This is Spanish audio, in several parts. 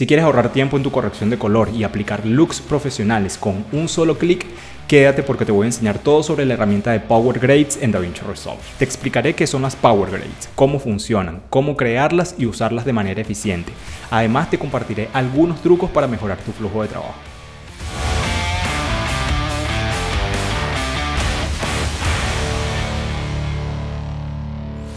Si quieres ahorrar tiempo en tu corrección de color y aplicar looks profesionales con un solo clic, quédate porque te voy a enseñar todo sobre la herramienta de Power Grades en DaVinci Resolve. Te explicaré qué son las Power Grades, cómo funcionan, cómo crearlas y usarlas de manera eficiente. Además te compartiré algunos trucos para mejorar tu flujo de trabajo.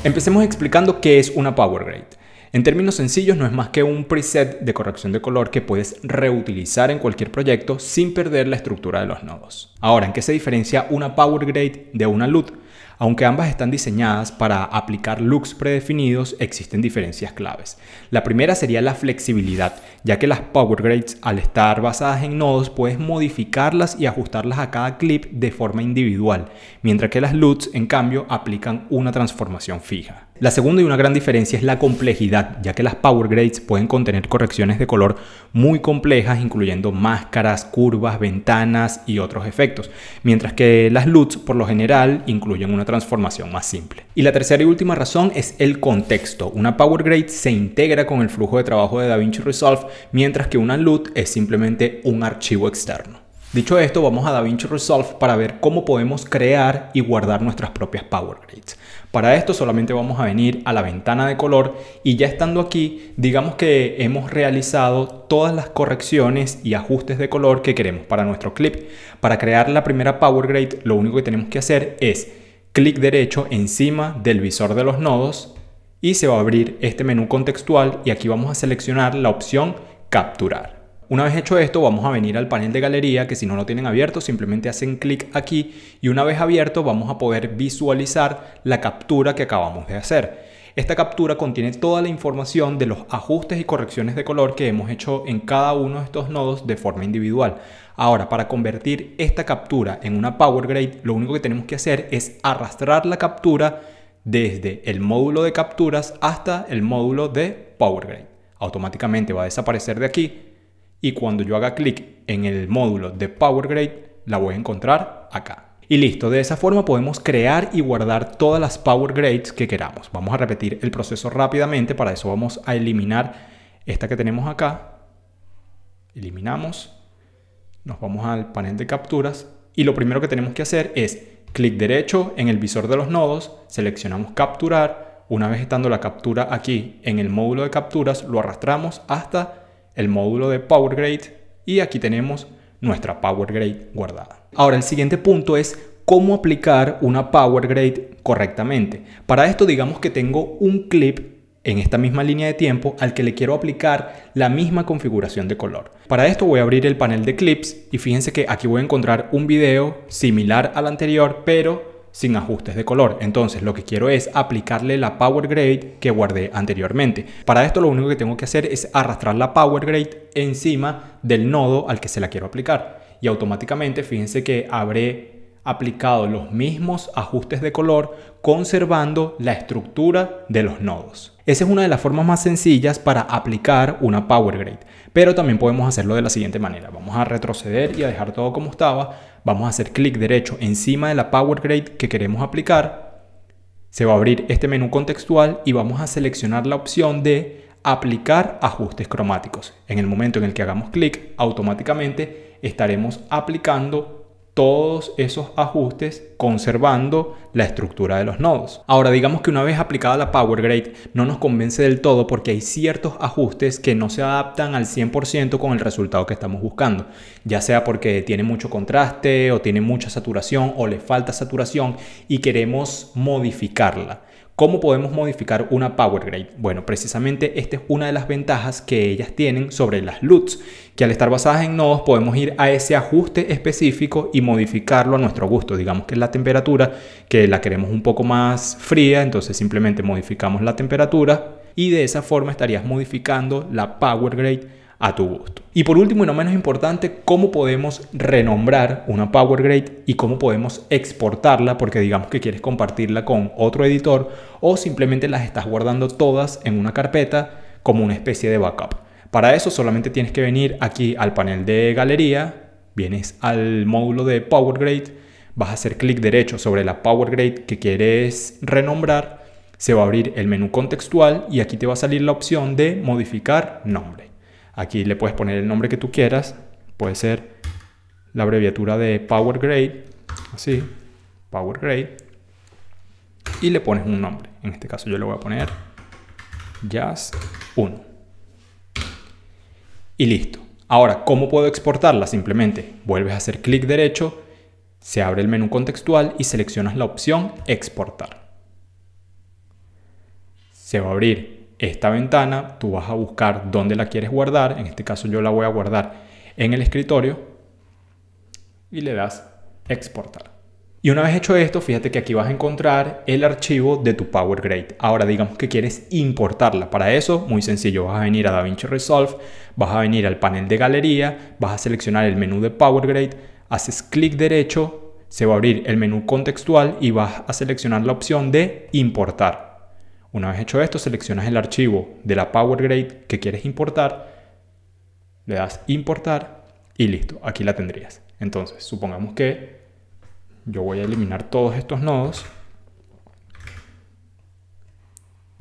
Empecemos explicando qué es una Power Grade. En términos sencillos, no es más que un preset de corrección de color que puedes reutilizar en cualquier proyecto sin perder la estructura de los nodos. Ahora, ¿en qué se diferencia una Power Grade de una LUT? Aunque ambas están diseñadas para aplicar looks predefinidos, existen diferencias claves. La primera sería la flexibilidad, ya que las Power Grades al estar basadas en nodos puedes modificarlas y ajustarlas a cada clip de forma individual, mientras que las LUTs en cambio aplican una transformación fija. La segunda y una gran diferencia es la complejidad, ya que las Power Grades pueden contener correcciones de color muy complejas, incluyendo máscaras, curvas, ventanas y otros efectos, mientras que las LUTs por lo general incluyen una transformación más simple. Y la tercera y última razón es el contexto. Una Power Grade se integra con el flujo de trabajo de DaVinci Resolve, mientras que una LUT es simplemente un archivo externo. Dicho esto, vamos a DaVinci Resolve para ver cómo podemos crear y guardar nuestras propias Power Grades. Para esto solamente vamos a venir a la ventana de color y ya estando aquí, digamos que hemos realizado todas las correcciones y ajustes de color que queremos para nuestro clip. Para crear la primera Power Grade, lo único que tenemos que hacer es clic derecho encima del visor de los nodos y se va a abrir este menú contextual y aquí vamos a seleccionar la opción capturar. Una vez hecho esto, vamos a venir al panel de galería, que si no lo tienen abierto, simplemente hacen clic aquí y una vez abierto vamos a poder visualizar la captura que acabamos de hacer. Esta captura contiene toda la información de los ajustes y correcciones de color que hemos hecho en cada uno de estos nodos de forma individual. Ahora, para convertir esta captura en una Power Grade, lo único que tenemos que hacer es arrastrar la captura desde el módulo de capturas hasta el módulo de Power Grade. Automáticamente va a desaparecer de aquí y cuando yo haga clic en el módulo de Power Grade, la voy a encontrar acá. Y listo, de esa forma podemos crear y guardar todas las Power Grades que queramos. Vamos a repetir el proceso rápidamente, para eso vamos a eliminar esta que tenemos acá. Eliminamos, nos vamos al panel de capturas y lo primero que tenemos que hacer es clic derecho en el visor de los nodos, seleccionamos capturar, una vez estando la captura aquí en el módulo de capturas, lo arrastramos hasta el módulo de Power Grade y aquí tenemos nuestra Power Grade guardada. Ahora el siguiente punto es cómo aplicar una Power Grade correctamente. Para esto digamos que tengo un clip en esta misma línea de tiempo al que le quiero aplicar la misma configuración de color. Para esto voy a abrir el panel de clips y fíjense que aquí voy a encontrar un video similar al anterior pero sin ajustes de color. Entonces lo que quiero es aplicarle la Power Grade que guardé anteriormente. Para esto lo único que tengo que hacer es arrastrar la Power Grade encima del nodo al que se la quiero aplicar. Y automáticamente fíjense que habré aplicado los mismos ajustes de color conservando la estructura de los nodos. Esa es una de las formas más sencillas para aplicar una Power Grade, pero también podemos hacerlo de la siguiente manera. Vamos a retroceder y a dejar todo como estaba vamos a hacer clic derecho encima de la Power Grade que queremos aplicar. Se va a abrir este menú contextual y vamos a seleccionar la opción de aplicar ajustes cromáticos. En el momento en el que hagamos clic, automáticamente estaremos aplicando todos esos ajustes conservando la estructura de los nodos. Ahora digamos que una vez aplicada la Power Grade no nos convence del todo porque hay ciertos ajustes que no se adaptan al 100% con el resultado que estamos buscando, ya sea porque tiene mucho contraste o tiene mucha saturación o le falta saturación y queremos modificarla. ¿Cómo podemos modificar una Power Grade? Bueno, precisamente esta es una de las ventajas que ellas tienen sobre las LUTs, que al estar basadas en nodos podemos ir a ese ajuste específico y modificarlo a nuestro gusto. Digamos que es la temperatura, que la queremos un poco más fría, entonces simplemente modificamos la temperatura y de esa forma estarías modificando la Power Grade a tu gusto. Y por último y no menos importante, cómo podemos renombrar una Power Grade y cómo podemos exportarla porque digamos que quieres compartirla con otro editor o simplemente las estás guardando todas en una carpeta como una especie de backup. Para eso solamente tienes que venir aquí al panel de galería, vienes al módulo de Power Grade, vas a hacer clic derecho sobre la Power Grade que quieres renombrar, se va a abrir el menú contextual y aquí te va a salir la opción de modificar nombre. Aquí le puedes poner el nombre que tú quieras. Puede ser la abreviatura de Power Grade, así, Power Grade. Y le pones un nombre. En este caso yo le voy a poner Jazz 1. Y listo. Ahora, ¿cómo puedo exportarla? Simplemente vuelves a hacer clic derecho, se abre el menú contextual y seleccionas la opción Exportar. Se va a abrir esta ventana, tú vas a buscar dónde la quieres guardar, en este caso yo la voy a guardar en el escritorio y le das exportar. Y una vez hecho esto, fíjate que aquí vas a encontrar el archivo de tu PowerGrade. Ahora digamos que quieres importarla. Para eso, muy sencillo, vas a venir a DaVinci Resolve, vas a venir al panel de galería, vas a seleccionar el menú de PowerGrade, haces clic derecho, se va a abrir el menú contextual y vas a seleccionar la opción de importar. Una vez hecho esto, seleccionas el archivo de la PowerGrade que quieres importar, le das importar y listo, aquí la tendrías. Entonces, supongamos que yo voy a eliminar todos estos nodos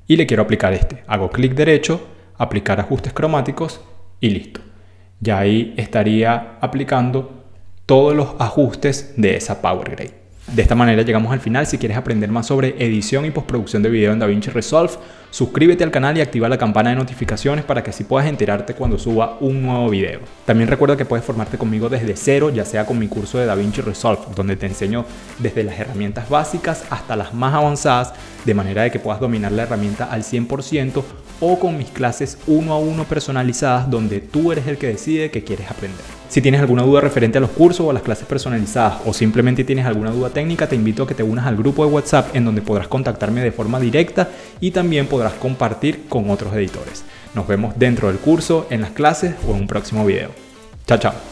y le quiero aplicar este. Hago clic derecho, aplicar ajustes cromáticos y listo. Ya ahí estaría aplicando todos los ajustes de esa Power Grade. De esta manera llegamos al final. Si quieres aprender más sobre edición y postproducción de video en DaVinci Resolve, Suscríbete al canal y activa la campana de notificaciones para que así puedas enterarte cuando suba un nuevo video. También recuerda que puedes formarte conmigo desde cero, ya sea con mi curso de DaVinci Resolve, donde te enseño desde las herramientas básicas hasta las más avanzadas, de manera de que puedas dominar la herramienta al 100% o con mis clases uno a uno personalizadas donde tú eres el que decide qué quieres aprender. Si tienes alguna duda referente a los cursos o a las clases personalizadas o simplemente tienes alguna duda técnica, te invito a que te unas al grupo de WhatsApp en donde podrás contactarme de forma directa y también podrás compartir con otros editores. Nos vemos dentro del curso, en las clases o en un próximo video. Chao, chao.